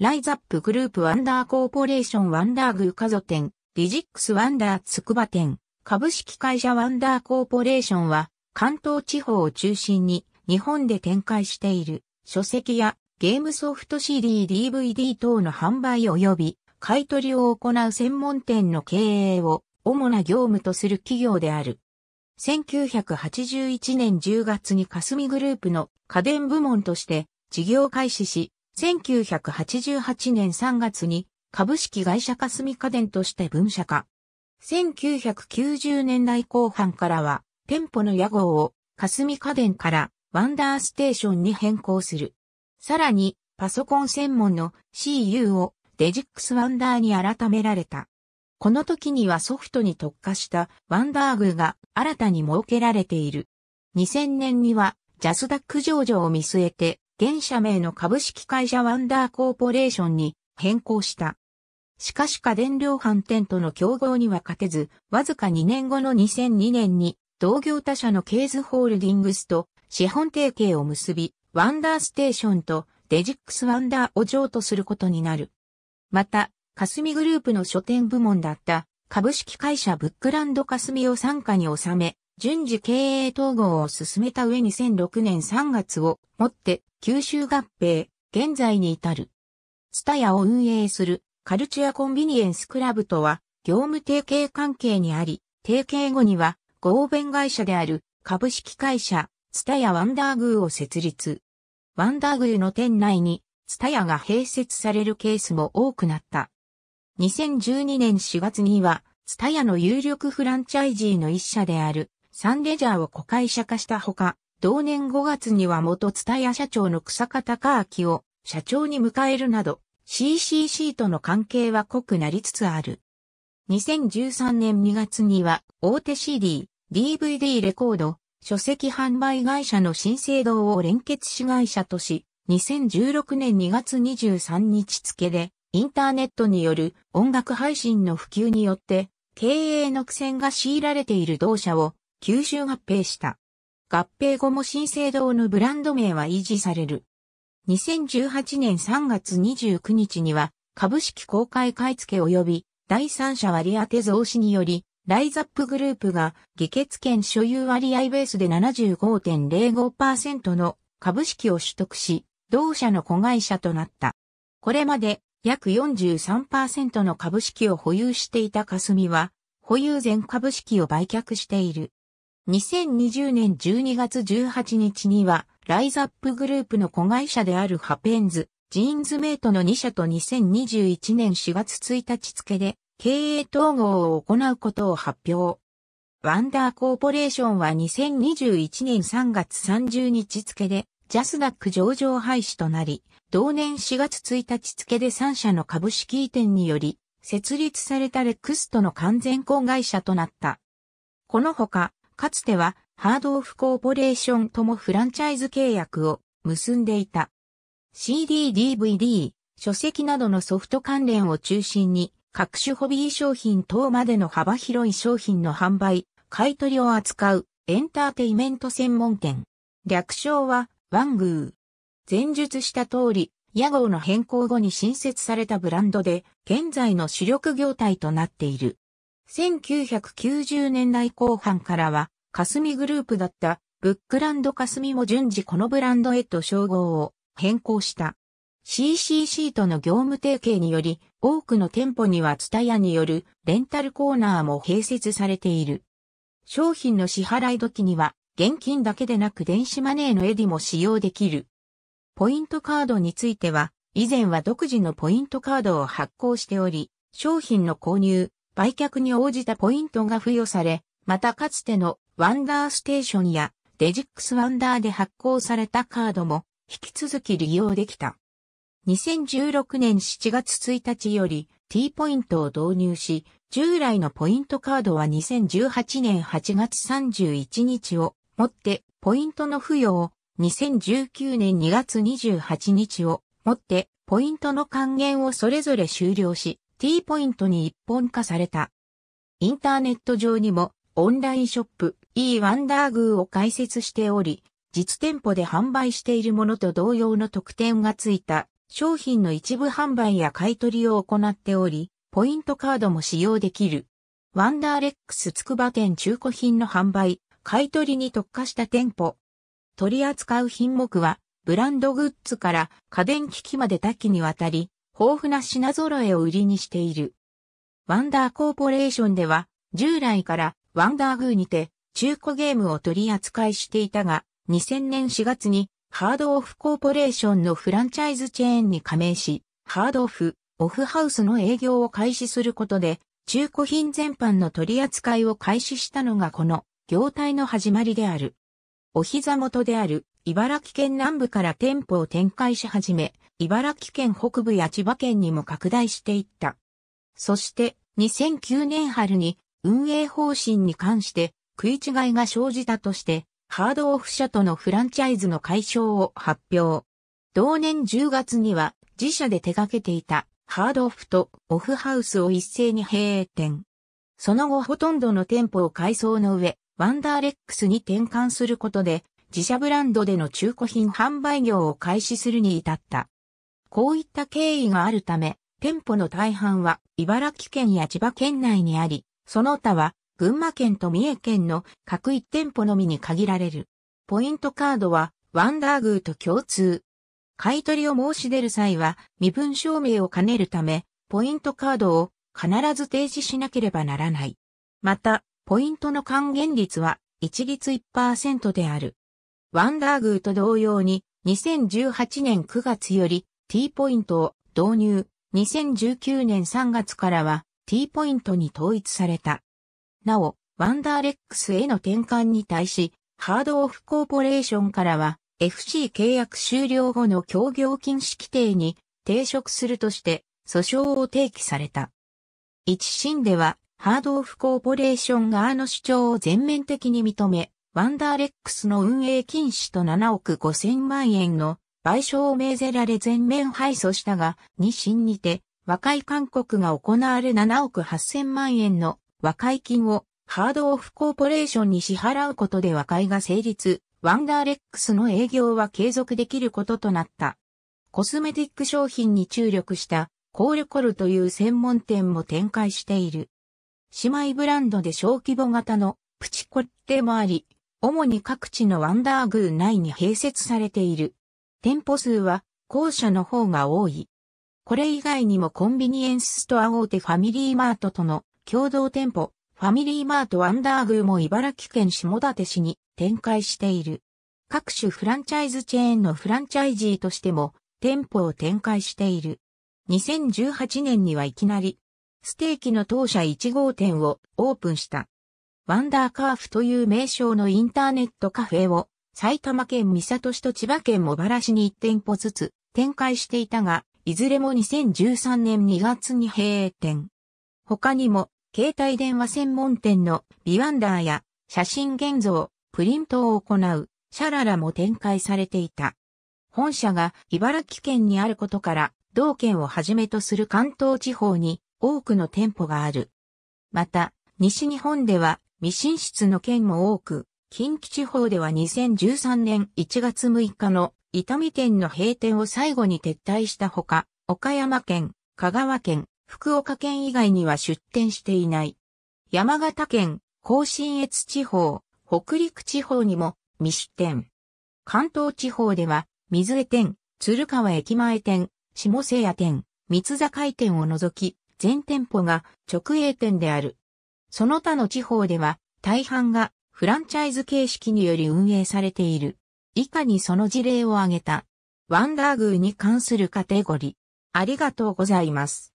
ライザップグループワンダーコーポレーションワンダーグーカゾ店、リジックスワンダーつくば店、株式会社ワンダーコーポレーションは、関東地方を中心に日本で展開している書籍やゲームソフト CD、DVD 等の販売及び買取を行う専門店の経営を主な業務とする企業である。1981年10月に霞グループの家電部門として事業開始し、1988年3月に株式会社霞家電として分社化。1990年代後半からは店舗の屋号を霞家電からワンダーステーションに変更する。さらにパソコン専門の CU をデジックスワンダーに改められた。この時にはソフトに特化したワンダーグが新たに設けられている。2000年にはジャスダック上場を見据えて現社名の株式会社ワンダーコーポレーションに変更した。しかし家電量販店との競合には勝てず、わずか2年後の2002年に同業他社のケーズホールディングスと資本提携を結び、ワンダーステーションとデジックスワンダーを譲渡することになる。また、霞グループの書店部門だった株式会社ブックランド霞を傘下に収め、順次経営統合を進めた上2006年3月をもって九州合併、現在に至る。ツタヤを運営するカルチュアコンビニエンスクラブとは業務提携関係にあり、提携後には合弁会社である株式会社ツタヤワンダーグーを設立。ワンダーグーの店内にツタヤが併設されるケースも多くなった。2012年4月にはツタヤの有力フランチャイジーの一社であるサンレジャーを子会社化したほか、同年5月には元津田屋社長の草加隆明を社長に迎えるなど、CCC との関係は濃くなりつつある。2013年2月には大手 CD、DVD レコード、書籍販売会社の新生堂を連結子会社とし、2016年2月23日付で、インターネットによる音楽配信の普及によって、経営の苦戦が強いられている同社を吸収合併した。合併後も新生堂のブランド名は維持される。2018年3月29日には、株式公開買付及び第三者割当増資により、ライザップグループが議決権所有割合ベースで75.05%の株式を取得し、同社の子会社となった。これまで約43%の株式を保有していた霞は、保有前株式を売却している。2020年12月18日には、ライザップグループの子会社であるハペンズ、ジーンズメイトの2社と2021年4月1日付で、経営統合を行うことを発表。ワンダーコーポレーションは2021年3月30日付で、ジャスダック上場廃止となり、同年4月1日付で3社の株式移転により、設立されたレクストの完全子会社となった。このほか、かつてはハードオフコーポレーションともフランチャイズ契約を結んでいた。CD、DVD、書籍などのソフト関連を中心に各種ホビー商品等までの幅広い商品の販売、買取を扱うエンターテイメント専門店。略称はワングー。前述した通り、屋号の変更後に新設されたブランドで、現在の主力業態となっている。1990年代後半からは、霞グループだったブックランド霞も順次このブランドへと称号を変更した。CCC との業務提携により、多くの店舗にはツタヤによるレンタルコーナーも併設されている。商品の支払い時には、現金だけでなく電子マネーのエディも使用できる。ポイントカードについては、以前は独自のポイントカードを発行しており、商品の購入、売却に応じたポイントが付与され、またかつてのワンダーステーションやデジックスワンダーで発行されたカードも引き続き利用できた。2016年7月1日より T ポイントを導入し、従来のポイントカードは2018年8月31日をもってポイントの付与を2019年2月28日をもってポイントの還元をそれぞれ終了し、T ポイントに一本化された。インターネット上にもオンラインショップ e ワンダーグーを開設しており、実店舗で販売しているものと同様の特典がついた商品の一部販売や買取を行っており、ポイントカードも使用できる。ワンダーレックスつくば店中古品の販売、買取に特化した店舗。取り扱う品目は、ブランドグッズから家電機器まで多岐にわたり、豊富な品揃えを売りにしている。ワンダーコーポレーションでは、従来からワンダーグーにて中古ゲームを取り扱いしていたが、2000年4月にハードオフコーポレーションのフランチャイズチェーンに加盟し、ハードオフ、オフハウスの営業を開始することで、中古品全般の取り扱いを開始したのがこの業態の始まりである。お膝元である茨城県南部から店舗を展開し始め、茨城県北部や千葉県にも拡大していった。そして、2009年春に運営方針に関して食い違いが生じたとして、ハードオフ社とのフランチャイズの解消を発表。同年10月には自社で手掛けていたハードオフとオフハウスを一斉に閉店。その後ほとんどの店舗を改装の上、ワンダーレックスに転換することで自社ブランドでの中古品販売業を開始するに至った。こういった経緯があるため、店舗の大半は茨城県や千葉県内にあり、その他は群馬県と三重県の各1店舗のみに限られる。ポイントカードはワンダーグーと共通。買取を申し出る際は身分証明を兼ねるため、ポイントカードを必ず提示しなければならない。また、ポイントの還元率は一律1%である。ワンダーグーと同様に、2018年9月より T ポイントを導入、2019年3月からは T ポイントに統一された。なお、ワンダーレックスへの転換に対し、ハードオフコーポレーションからは FC 契約終了後の協業禁止規定に抵触するとして訴訟を提起された。一審ではハードオフコーポレーション側の主張を全面的に認め、ワンダーレックスの運営禁止と7億5千万円の賠償を命ぜられ全面敗訴したが、2審にて和解勧告が行われ7億8千万円の和解金をハードオフコーポレーションに支払うことで和解が成立、ワンダーレックスの営業は継続できることとなった。コスメティック商品に注力したコールコルという専門店も展開している。姉妹ブランドで小規模型のプチコッテもあり、主に各地のワンダーグー内に併設されている。店舗数は後者の方が多い。これ以外にもコンビニエンスストア大手ファミリーマートとの共同店舗、ファミリーマートワンダーグーも茨城県下館市に展開している。各種フランチャイズチェーンのフランチャイジーとしても店舗を展開している。2018年にはいきなりステーキの当社1号店をオープンした。ワンダーカーフという名称のインターネットカフェを埼玉県三郷市と千葉県茂原市に1店舗ずつ展開していたが、いずれも2013年2月に閉店。他にも、携帯電話専門店のビワンダーや写真現像、プリントを行うシャララも展開されていた。本社が茨城県にあることから、同県をはじめとする関東地方に多くの店舗がある。また、西日本では未進出の県も多く、近畿地方では2013年1月6日の伊丹店の閉店を最後に撤退したほか、岡山県、香川県、福岡県以外には出店していない。山形県、甲信越地方、北陸地方にも未出店。関東地方では、水江店、鶴川駅前店、下瀬谷店、三坂井店を除き、全店舗が直営店である。その他の地方では、大半がフランチャイズ形式により運営されている。以下にその事例を挙げた。ワンダーグーに関するカテゴリー。ありがとうございます。